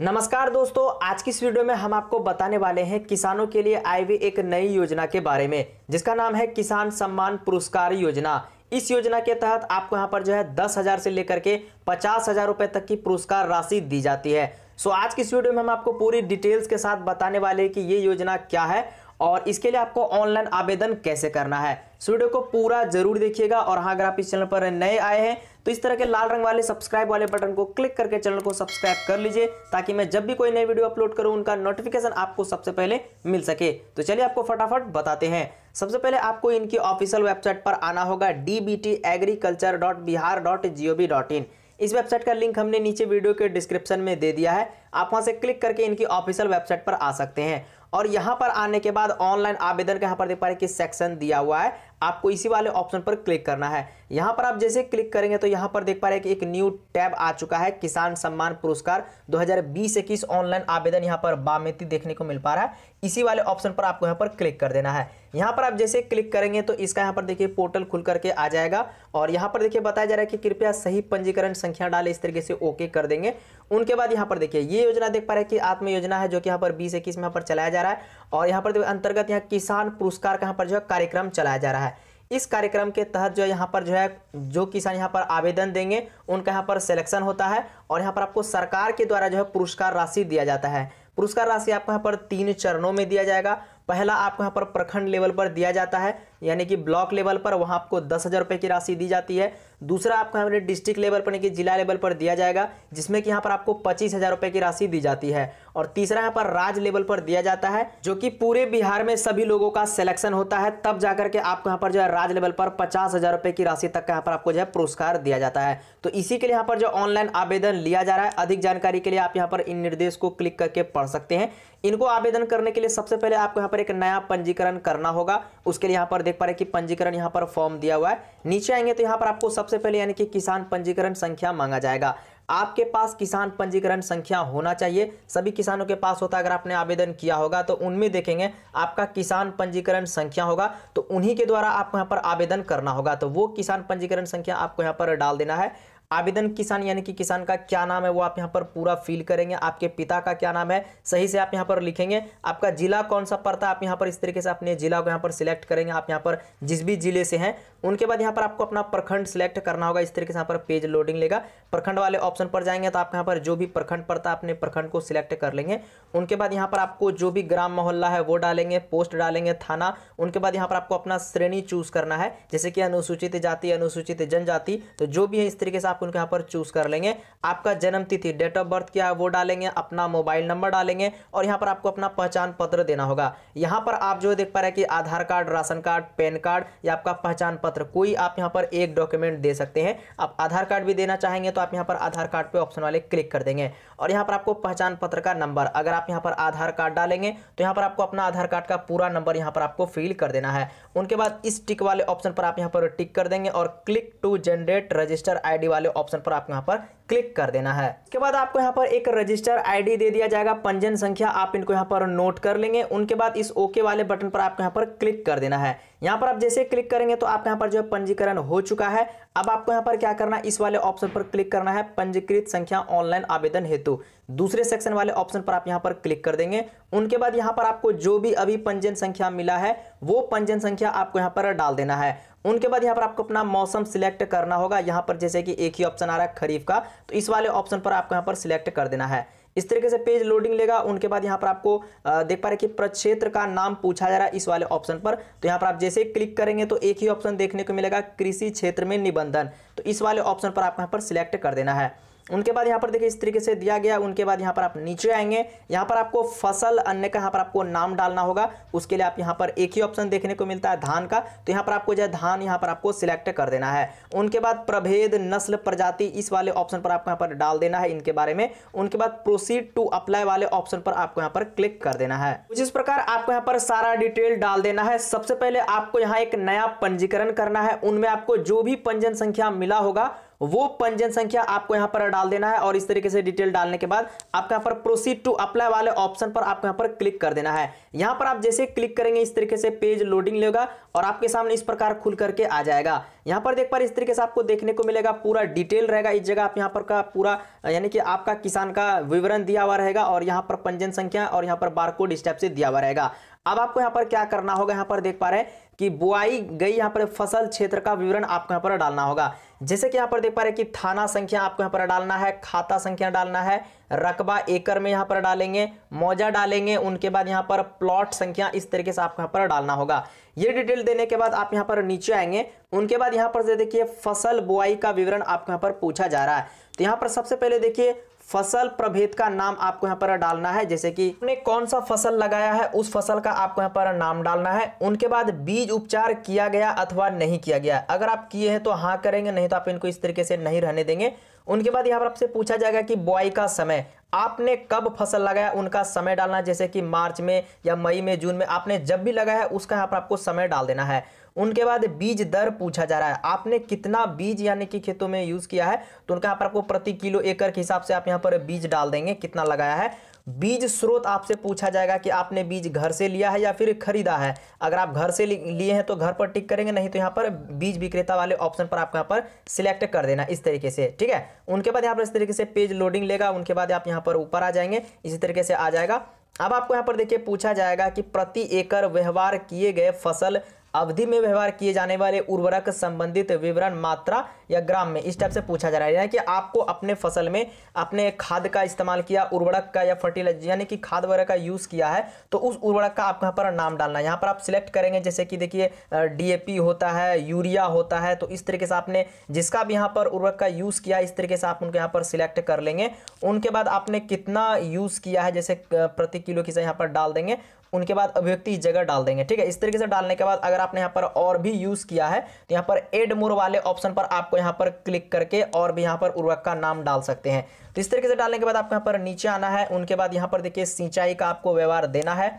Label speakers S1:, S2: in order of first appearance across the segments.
S1: नमस्कार दोस्तों आज की इस वीडियो में हम आपको बताने वाले हैं किसानों के लिए आई हुई एक नई योजना के बारे में जिसका नाम है किसान सम्मान पुरस्कार योजना इस योजना के तहत आपको यहाँ पर जो है दस हजार से लेकर के पचास हजार रुपए तक की पुरस्कार राशि दी जाती है सो आज की इस वीडियो में हम आपको पूरी डिटेल्स के साथ बताने वाले हैं कि ये योजना क्या है और इसके लिए आपको ऑनलाइन आवेदन कैसे करना है इस वीडियो को पूरा जरूर देखिएगा और हाँ अगर आप इस चैनल पर नए आए हैं तो इस तरह के लाल रंग वाले सब्सक्राइब वाले बटन को क्लिक करके चैनल को सब्सक्राइब कर लीजिए ताकि मैं जब भी कोई नई वीडियो अपलोड करूँ उनका नोटिफिकेशन आपको सबसे पहले मिल सके तो चलिए आपको फटाफट बताते हैं सबसे पहले आपको इनकी ऑफिशियल वेबसाइट पर आना होगा D B T agriculture dot Bihar dot G O dot in इस वेबसाइट का लिंक हमने नीचे वीडियो के डिस्क्रिप्शन में दे दिया है आप वहां से क्लिक करके इनकी ऑफिशियल वेबसाइट पर आ सकते हैं और यहाँ पर आने के बाद ऑनलाइन आवेदन का यहाँ पर देख पा रहे कि सेक्शन दिया हुआ है आपको इसी वाले ऑप्शन पर क्लिक करना है यहाँ पर आप जैसे क्लिक करेंगे तो यहाँ पर देख पा रहे हैं कि एक न्यू टैब आ चुका है किसान सम्मान पुरस्कार 2020 हजार ऑनलाइन आवेदन यहाँ पर बामेती देखने को मिल पा रहा है इसी वाले ऑप्शन पर आपको यहाँ पर क्लिक कर देना है यहाँ पर आप जैसे क्लिक करेंगे तो इसका यहाँ पर देखिए पोर्टल खुल करके आ जाएगा और यहाँ पर देखिए बताया जा रहा है कि कृपया सही पंजीकरण संख्या डाले इस तरीके से ओके कर देंगे उनके बाद यहाँ पर देखिए ये योजना देख पा रहे हैं कि आत्म योजना है जो कि यहाँ पर बीस इक्कीस में यहाँ पर चलाया जा रहा है और यहाँ पर अंतर्गत यहाँ किसान पुरस्कार का यहाँ पर जो है कार्यक्रम चलाया जा रहा है इस कार्यक्रम के तहत जो यहाँ पर जो है जो किसान यहाँ पर आवेदन देंगे उनका यहाँ पर सिलेक्शन होता है और यहाँ पर आपको सरकार के द्वारा जो है पुरस्कार राशि दिया जाता है पुरस्कार राशि आपको यहाँ पर तीन चरणों में दिया जाएगा पहला आपको यहाँ पर प्रखंड लेवल पर दिया जाता है यानी कि ब्लॉक लेवल पर वहाँ आपको दस हज़ार रुपये की राशि दी जाती है दूसरा आपको यहाँ पर डिस्ट्रिक्ट लेवल पर यानी कि जिला लेवल पर दिया जाएगा जिसमें कि यहाँ पर आपको पच्चीस हज़ार रुपए की राशि दी जाती है और तीसरा यहाँ पर राज्य लेवल पर दिया जाता है जो कि पूरे बिहार में सभी लोगों का सिलेक्शन होता है तब जाकर के आपको यहाँ पर जो है राज्य लेवल पर पचास हज़ार रुपए की राशि तक का यहाँ पर आपको जो है पुरस्कार दिया जाता है तो इसी के लिए यहाँ पर जो ऑनलाइन आवेदन लिया जा रहा है अधिक जानकारी के लिए आप यहाँ पर इन निर्देश को क्लिक करके पढ़ सकते हैं इनको आवेदन करने के लिए सबसे पहले आपको यहाँ पर एक नया पंजीकरण करना होगा उसके लिए यहाँ पर देख पा रहे कि पंजीकरण यहाँ पर फॉर्म दिया हुआ है नीचे आएंगे तो यहाँ पर आपको सबसे सबसे पहले यानी कि किसान पंजीकरण संख्या मांगा जाएगा आपके पास किसान पंजीकरण संख्या होना चाहिए सभी किसानों के पास होता है अगर आपने आवेदन किया होगा तो उनमें देखेंगे आपका किसान पंजीकरण संख्या होगा तो उन्हीं के द्वारा आपको यहां पर आवेदन करना होगा तो वो किसान पंजीकरण संख्या आपको यहां पर डाल देना है आवेदन किसान यानी कि किसान का क्या नाम है वो आप यहाँ पर पूरा फिल करेंगे आपके पिता का क्या नाम है सही से आप यहाँ पर लिखेंगे आपका जिला कौन सा पड़ता है आप यहाँ पर इस तरीके से अपने जिला को यहाँ पर सिलेक्ट करेंगे आप यहाँ पर जिस भी जिले से हैं उनके बाद यहाँ पर आपको अपना प्रखंड सिलेक्ट करना होगा इस तरीके से यहाँ पर पेज लोडिंग लेगा प्रखंड वाले ऑप्शन पर जाएंगे तो आप यहाँ पर जो भी प्रखंड पड़ता है अपने प्रखंड को सिलेक्ट कर लेंगे उनके बाद यहाँ पर आपको जो भी ग्राम मोहल्ला है वो डालेंगे पोस्ट डालेंगे थाना उनके बाद यहाँ पर आपको अपना श्रेणी चूज करना है जैसे कि अनुसूचित जाति अनुसूचित जनजाति तो जो भी है इस तरीके से आप आपको उनके यहाँ पर चूज कर लेंगे आपका जन्म तिथि डेट ऑफ बर्थ क्या है वो डालेंगे अपना मोबाइल नंबर डालेंगे और यहाँ पर आपको अपना पहचान पत्र देना होगा यहाँ पर आप जो देख पा रहे हैं कि Aadhaar card ration card PAN card या आपका पहचान पत्र कोई आप यहाँ पर एक डॉक्यूमेंट दे सकते हैं आप आधार कार्ड भी देना चाहेंगे तो आप यहाँ पर आधार कार्ड पर ऑप्शन वाले क्लिक कर देंगे और यहाँ पर आपको पहचान पत्र का नंबर अगर आप यहाँ पर आधार कार्ड डालेंगे तो यहाँ पर आपको अपना आधार कार्ड का पूरा नंबर यहाँ पर आपको फिल कर देना है उनके बाद इस टिक वाले ऑप्शन पर आप यहाँ पर टिक कर देंगे और click to generate register I वाले वाले ऑप्शन पर आप यहाँ पर क्लिक कर देना है इसके बाद आपको यहाँ पर एक रजिस्टर आईडी दे दिया जाएगा पंजन संख्या आप इनको यहाँ पर नोट कर लेंगे उनके बाद इस ओके वाले बटन पर आपको यहाँ पर क्लिक कर देना है यहाँ पर आप जैसे क्लिक करेंगे तो आपके यहाँ पर जो है पंजीकरण हो चुका है अब आपको यहाँ पर क्या करना है इस वाले ऑप्शन पर क्लिक करना है पंजीकृत संख्या ऑनलाइन आवेदन हेतु दूसरे सेक्शन वाले ऑप्शन पर आप यहाँ पर क्लिक कर देंगे उनके बाद यहाँ पर आपको जो भी अभी पंजीयन संख्या मिला है वो पंजीयन संख्या आपको यहाँ पर डाल देना है उनके बाद यहाँ पर आपको अपना मौसम सिलेक्ट करना होगा यहाँ पर जैसे कि एक ही ऑप्शन आ रहा है खरीफ का तो इस वाले ऑप्शन पर आपको यहाँ पर सिलेक्ट कर देना है इस तरीके से पेज लोडिंग लेगा उनके बाद यहाँ पर आपको देख पा रहे कि प्रक्षेत्र का नाम पूछा जा रहा है इस वाले ऑप्शन पर तो यहाँ पर आप जैसे क्लिक करेंगे तो एक ही ऑप्शन देखने को मिलेगा कृषि क्षेत्र में निबंधन तो इस वाले ऑप्शन पर आपको यहाँ पर सिलेक्ट कर देना है उनके बाद यहाँ पर देखिए इस तरीके से दिया गया उनके बाद यहाँ पर आप नीचे आएंगे यहाँ पर आपको फसल अन्य का यहाँ पर आपको नाम डालना होगा उसके लिए आप यहाँ पर एक ही ऑप्शन देखने को मिलता है धान का तो यहाँ पर आपको जो धान यहाँ पर आपको सिलेक्ट कर देना है उनके बाद प्रभेद नस्ल प्रजाति इस वाले ऑप्शन पर आपको यहाँ पर डाल देना है इनके बारे में उनके बाद प्रोसीड टू अप्लाई वाले ऑप्शन पर आपको यहाँ पर क्लिक कर देना है जिस इस प्रकार आपको यहाँ पर सारा डिटेल डाल देना है सबसे पहले आपको यहाँ एक नया पंजीकरण करना है उनमें आपको जो भी पंजन संख्या मिला होगा वो पंजीयन संख्या आपको यहां पर डाल देना है और इस तरीके से डिटेल डालने के बाद आपको यहां पर प्रोसीड टू अप्लाई वाले ऑप्शन पर आपको यहां पर क्लिक कर देना है यहां पर आप जैसे क्लिक करेंगे इस तरीके से पेज लोडिंग लेगा और आपके सामने इस प्रकार खुल करके आ जाएगा यहां पर देख पा इस तरीके से आपको देखने को मिलेगा पूरा डिटेल रहेगा इस जगह आप यहां पर का पूरा यानी कि आपका किसान का विवरण दिया हुआ रहेगा और यहां पर पंजीयन संख्या और यहां पर बारकोड स्टेप से दिया हुआ रहेगा अब आपको यहाँ पर क्या करना होगा यहाँ पर देख पा रहे हैं कि बुआई गई यहाँ पर फसल क्षेत्र का विवरण आपको यहाँ पर डालना होगा जैसे कि यहाँ पर देख पा रहे कि थाना संख्या आपको यहाँ पर डालना है खाता संख्या डालना है रकबा एकड़ में यहाँ पर डालेंगे मौजा डालेंगे उनके बाद यहाँ पर प्लॉट संख्या इस तरीके से आपको यहाँ पर डालना होगा ये डिटेल देने के बाद आप यहाँ पर नीचे आएंगे उनके बाद यहाँ पर देखिए फसल बुआई का विवरण आपको यहाँ पर पूछा जा रहा है तो यहाँ पर सबसे पहले देखिए फसल प्रभेद का नाम आपको यहाँ पर डालना है जैसे कि आपने कौन सा फसल लगाया है उस फसल का आपको यहाँ पर नाम डालना है उनके बाद बीज बीज उपचार किया गया अथवा नहीं किया गया अगर आप किए हैं तो हाँ करेंगे नहीं तो आप इनको इस तरीके से नहीं रहने देंगे उनके बाद यहाँ पर आपसे पूछा जाएगा कि बुआई का समय आपने कब फसल लगाया उनका समय डालना जैसे कि मार्च में या मई में जून में आपने जब भी लगाया उसका यहाँ पर आपको समय डाल देना है उनके बाद बीज दर पूछा जा रहा है आपने कितना बीज यानी कि खेतों में यूज़ किया है तो उनका यहाँ पर आपको प्रति किलो एकड़ के हिसाब से आप यहाँ पर बीज डाल देंगे कितना लगाया है बीज स्रोत आपसे पूछा जाएगा कि आपने बीज घर से लिया है या फिर खरीदा है अगर आप घर से लिए हैं तो घर पर टिक करेंगे नहीं तो यहाँ पर बीज विक्रेता वाले ऑप्शन पर आपको यहाँ पर सिलेक्ट कर देना इस तरीके से ठीक है उनके बाद यहाँ पर इस तरीके से पेज लोडिंग लेगा उनके बाद आप यहाँ पर ऊपर आ जाएंगे इसी तरीके से आ जाएगा अब आपको यहाँ पर देखिए पूछा जाएगा कि प्रति एकड़ व्यवहार किए गए फसल अवधि में व्यवहार किए जाने वाले उर्वरक संबंधित विवरण मात्रा या ग्राम में इस टाइप से पूछा जा रहा है यानी कि आपको अपने फसल में अपने खाद का इस्तेमाल किया उर्वरक का या फर्टिलाइजर यानी कि खाद वगैरह का यूज़ किया है तो उस उर्वरक का आप यहाँ पर नाम डालना है यहाँ पर आप सिलेक्ट करेंगे जैसे कि देखिए डी होता है यूरिया होता है तो इस तरीके से आपने जिसका भी यहाँ पर उर्वरक का यूज़ किया इस तरीके से आप उनको यहाँ पर सिलेक्ट कर लेंगे उनके बाद आपने कितना यूज़ किया है जैसे प्रति किलो की यहाँ पर डाल देंगे उनके बाद अभिव्यक्ति इस जगह डाल देंगे ठीक है इस तरीके से डालने के बाद अगर आपने यहाँ पर और भी यूज़ किया है तो यहाँ पर एड मोर वाले ऑप्शन पर आपको यहाँ पर क्लिक करके और भी यहाँ पर उर्वरक का नाम डाल सकते हैं तो इस तरीके से डालने के बाद आपको यहाँ पर नीचे आना है उनके बाद यहाँ पर देखिए सिंचाई का आपको व्यवहार देना है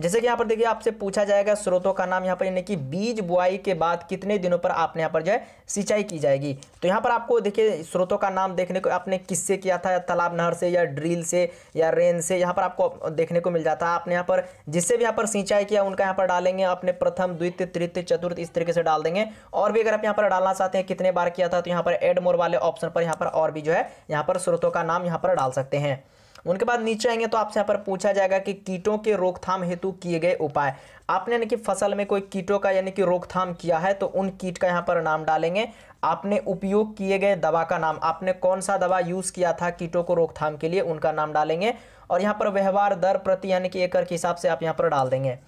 S1: जैसे कि यहाँ पर देखिए आपसे पूछा जाएगा स्रोतों का नाम यहाँ पर यानी कि बीज बुआई के बाद कितने दिनों पर आपने यहाँ पर जो है सिंचाई की जाएगी तो यहाँ पर आपको देखिए स्रोतों का नाम देखने को आपने किससे किया था तालाब नहर से या ड्रिल से या रेन से यहाँ पर आपको देखने को मिल जाता है आपने यहाँ पर जिससे भी यहाँ पर सिंचाई किया उनका यहाँ पर डालेंगे अपने प्रथम द्वितीय तृतीय चतुर्थ इस तरीके से डाल देंगे और भी अगर आप यहाँ पर डालना चाहते हैं कितने बार किया था तो यहाँ पर एड मोर वाले ऑप्शन पर यहाँ पर और भी जो है यहाँ पर स्रोतों का नाम यहाँ पर डाल सकते हैं उनके बाद नीचे आएंगे तो आपसे यहाँ पर पूछा जाएगा कि कीटों के रोकथाम हेतु किए गए उपाय आपने यानी कि फसल में कोई कीटों का यानी कि रोकथाम किया है तो उन कीट का यहाँ पर नाम डालेंगे आपने उपयोग किए गए दवा का नाम आपने कौन सा दवा यूज़ किया था कीटों को रोकथाम के लिए उनका नाम डालेंगे और यहाँ पर व्यवहार दर प्रति यानी कि एकड़ के हिसाब से आप यहाँ पर डाल देंगे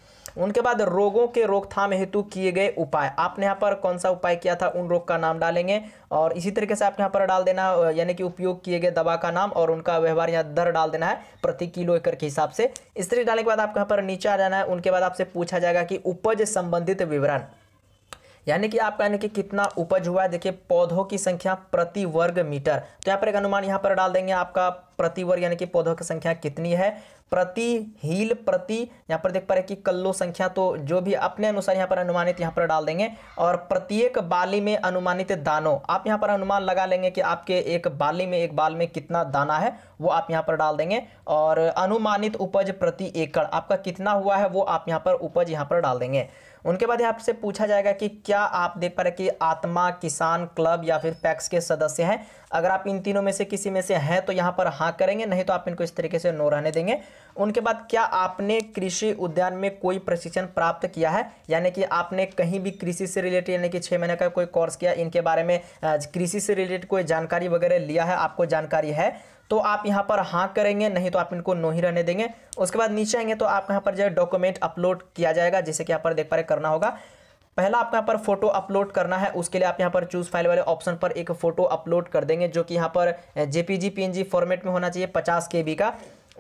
S1: उनके बाद रोगों के रोकथाम हेतु किए गए उपाय आपने यहाँ पर कौन सा उपाय किया था उन रोग का नाम डालेंगे और इसी तरीके से आप यहाँ पर डाल देना यानी कि उपयोग किए गए दवा का नाम और उनका व्यवहार यहाँ दर डाल देना है प्रति किलो एकड़ के हिसाब से इस तरीके डालने के बाद आपको यहाँ पर नीचे आ जाना है उनके बाद आपसे पूछ पूछा जाएगा कि उपज संबंधित विवरण यानी कि आपका यानी कि कितना उपज हुआ है देखिए पौधों की संख्या प्रति वर्ग मीटर तो यहाँ पर एक अनुमान यहाँ पर डाल देंगे आपका प्रति वर्ग यानी कि पौधों की संख्या कितनी है प्रति हील प्रति यहाँ पर देख पा रहे कि कल्लो संख्या तो जो भी अपने अनुसार यहाँ पर अनुमानित यहाँ पर डाल देंगे और प्रत्येक बाली में अनुमानित दानों आप यहाँ पर अनुमान लगा लेंगे कि आपके एक बाली में एक बाल में कितना दाना है वो आप यहाँ पर डाल देंगे और अनुमानित उपज प्रति एकड़ आपका कितना हुआ है वो आप यहाँ पर उपज यहाँ पर डाल देंगे उनके बाद यहाँ से पूछा जाएगा कि क्या आप देख पा रहे कि आत्मा किसान क्लब या फिर पैक्स के सदस्य हैं अगर आप इन तीनों में से किसी में से हैं तो यहाँ पर हाँ करेंगे नहीं तो आप इनको इस तरीके से नो रहने देंगे उनके बाद क्या आपने कृषि उद्यान में कोई प्रशिक्षण प्राप्त किया है यानी कि आपने कहीं भी कृषि से रिलेटेड यानी कि छः महीने का कोई कोर्स किया इनके बारे में कृषि से रिलेटेड कोई जानकारी वगैरह लिया है आपको जानकारी है तो आप यहाँ पर हाँ करेंगे नहीं तो आप इनको नो ही रहने देंगे उसके बाद नीचे आएंगे तो आप यहाँ पर जो है डॉक्यूमेंट अपलोड किया जाएगा जैसे कि यहाँ पर देख पा रहे करना होगा पहला आपको यहाँ पर फोटो अपलोड करना है उसके लिए आप यहाँ पर चूज फाइल वाले ऑप्शन पर एक फोटो अपलोड कर देंगे जो कि यहाँ पर जेपीजी पीएनजी फॉर्मेट में होना चाहिए पचास के का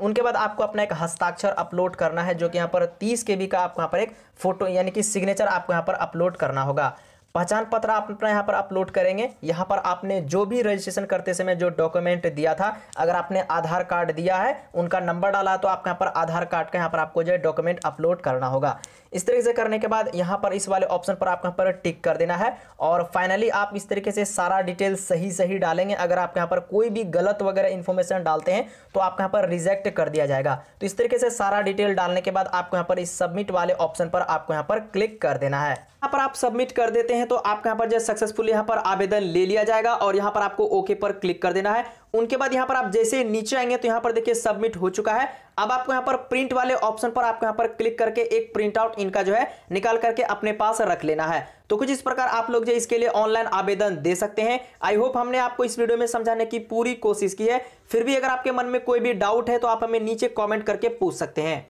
S1: उनके बाद आपको अपना एक हस्ताक्षर अपलोड करना है जो कि यहाँ पर तीस के का आपको यहाँ पर एक फोटो यानी कि सिग्नेचर आपको यहाँ पर अपलोड करना होगा पहचान पत्र आप अपना यहाँ पर अपलोड करेंगे यहाँ पर आपने जो भी रजिस्ट्रेशन करते समय जो डॉक्यूमेंट दिया था अगर आपने आधार कार्ड दिया है उनका नंबर डाला तो आपके यहाँ पर आधार कार्ड का यहाँ पर आपको जो है डॉक्यूमेंट अपलोड करना होगा इस तरीके से करने के बाद यहाँ पर इस वाले ऑप्शन पर आप यहाँ पर टिक कर देना है और फाइनली आप इस तरीके से सारा डिटेल सही सही डालेंगे अगर आप यहाँ पर कोई भी गलत वगैरह इन्फॉर्मेशन डालते हैं तो आपको यहाँ पर रिजेक्ट कर दिया जाएगा तो इस तरीके से सारा डिटेल डालने के बाद आपको यहाँ पर इस सबमिट वाले ऑप्शन पर आपको यहाँ पर क्लिक कर देना है यहाँ पर आप सबमिट कर देते हैं तो आपके यहाँ पर जो सक्सेसफुल यहाँ पर आवेदन ले लिया जाएगा और यहाँ पर आपको ओके पर क्लिक कर देना है उनके बाद यहाँ पर आप जैसे नीचे आएंगे तो यहां पर देखिए सबमिट हो चुका है अब आपको यहाँ पर प्रिंट वाले ऑप्शन पर आपको यहाँ पर क्लिक करके एक प्रिंट आउट इनका जो है निकाल करके अपने पास रख लेना है तो कुछ इस प्रकार आप लोग जो इसके लिए ऑनलाइन आवेदन दे सकते हैं आई होप हमने आपको इस वीडियो में समझाने की पूरी कोशिश की है फिर भी अगर आपके मन में कोई भी डाउट है तो आप हमें नीचे कॉमेंट करके पूछ सकते हैं